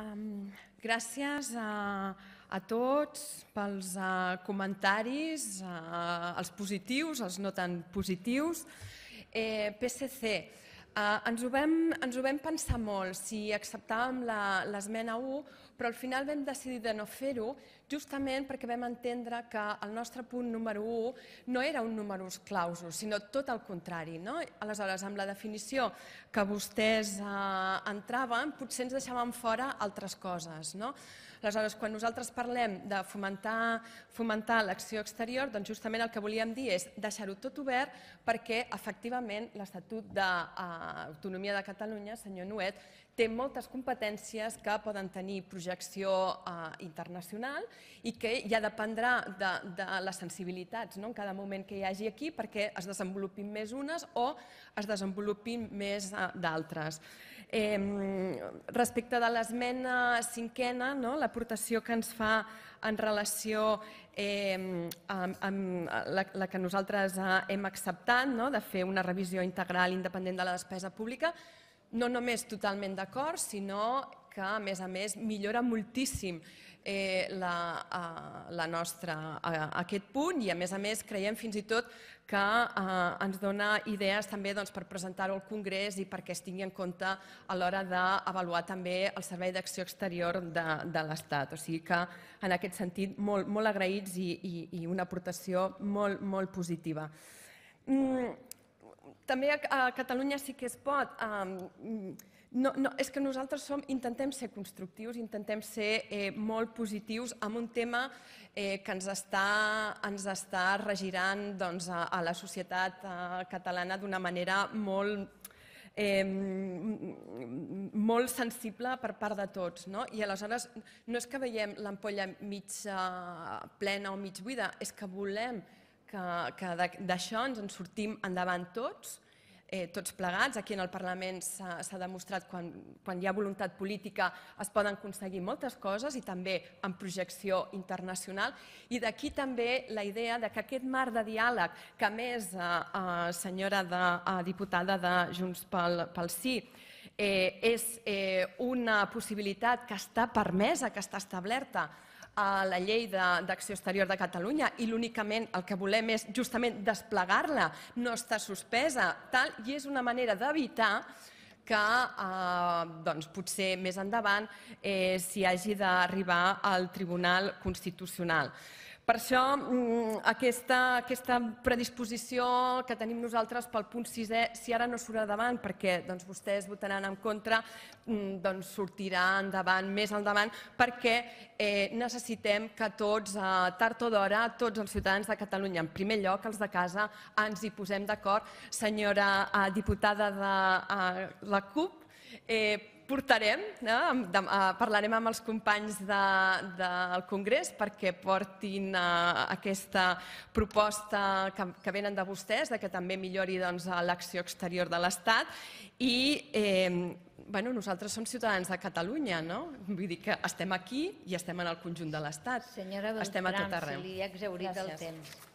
Um, gràcies a, a tots pels uh, comentaris, uh, els positius, els no tan positius. Eh, PSC, Eh, ens, ho vam, ens ho vam pensar molt, si acceptàvem l'esmena 1, però al final vam decidir de no fer-ho justament perquè vam entendre que el nostre punt número 1 no era un número clausus, sinó tot el contrari. No? Aleshores, amb la definició que vostès eh, entraven, potser ens deixaven fora altres coses. No? Aleshores, quan nosaltres parlem de fomentar, fomentar l'acció exterior, doncs justament el que volíem dir és deixar-ho tot obert perquè, efectivament, l'Estatut de... Eh, l'autonomia de Catalunya, senyor Nuet, té moltes competències que poden tenir projecció eh, internacional i que ja dependrà de, de les sensibilitats no? en cada moment que hi hagi aquí perquè es desenvolupin més unes o es desenvolupin més eh, d'altres. Eh, respecte de l'esmena cinquena, no? l'aportació que ens fa en relació amb, la, la que nosaltres eh, hem acceptat, no? de fer una revisió integral independent de la despesa pública, no només totalment d'acord, sinó que, a més a més, millora moltíssim eh, la, a, eh, la nostra, a, eh, a aquest punt i, a més a més, creiem fins i tot que eh, ens dona idees també doncs, per presentar-ho al Congrés i perquè es tingui en compte a l'hora d'avaluar també el Servei d'Acció Exterior de, de l'Estat. O sigui que, en aquest sentit, molt, molt agraïts i, i, i una aportació molt, molt positiva. Mm, també a Catalunya sí que es pot. Ehm, no, no, és que nosaltres som, intentem ser constructius, intentem ser eh, molt positius amb un tema eh, que ens està, ens està regirant doncs, a, a la societat eh, catalana d'una manera molt, eh, molt sensible per part de tots. No? I aleshores no és que veiem l'ampolla mig eh, plena o mig buida, és que volem que, que d'això ens en sortim endavant tots, eh, tots plegats. Aquí en el Parlament s'ha demostrat quan, quan hi ha voluntat política es poden aconseguir moltes coses i també en projecció internacional. I d'aquí també la idea de que aquest mar de diàleg, que més, eh, eh, senyora de, eh, diputada de Junts pel, pel Sí, eh, és eh, una possibilitat que està permesa, que està establerta a la llei d'acció exterior de Catalunya i l'únicament el que volem és justament desplegar-la, no està suspesa, tal, i és una manera d'evitar que eh, doncs, potser més endavant eh, s'hi hagi d'arribar al Tribunal Constitucional. Per això mm, aquesta, aquesta predisposició que tenim nosaltres pel punt 6è, si ara no surt endavant perquè doncs, vostès votaran en contra, mm, doncs sortirà endavant, més endavant, perquè eh, necessitem que tots, eh, tard o d'hora, tots els ciutadans de Catalunya, en primer lloc els de casa, ens hi posem d'acord. Senyora eh, diputada de eh, la CUP, eh, portarem, eh, parlarem amb els companys de, de, del Congrés perquè portin eh, aquesta proposta que, que venen de vostès, de que també millori doncs, l'acció exterior de l'Estat i eh, bueno, nosaltres som ciutadans de Catalunya, no? Vull dir que estem aquí i estem en el conjunt de l'Estat. Senyora Beltrán, estem a tot arreu. se li ha exaurit Gràcies. el temps.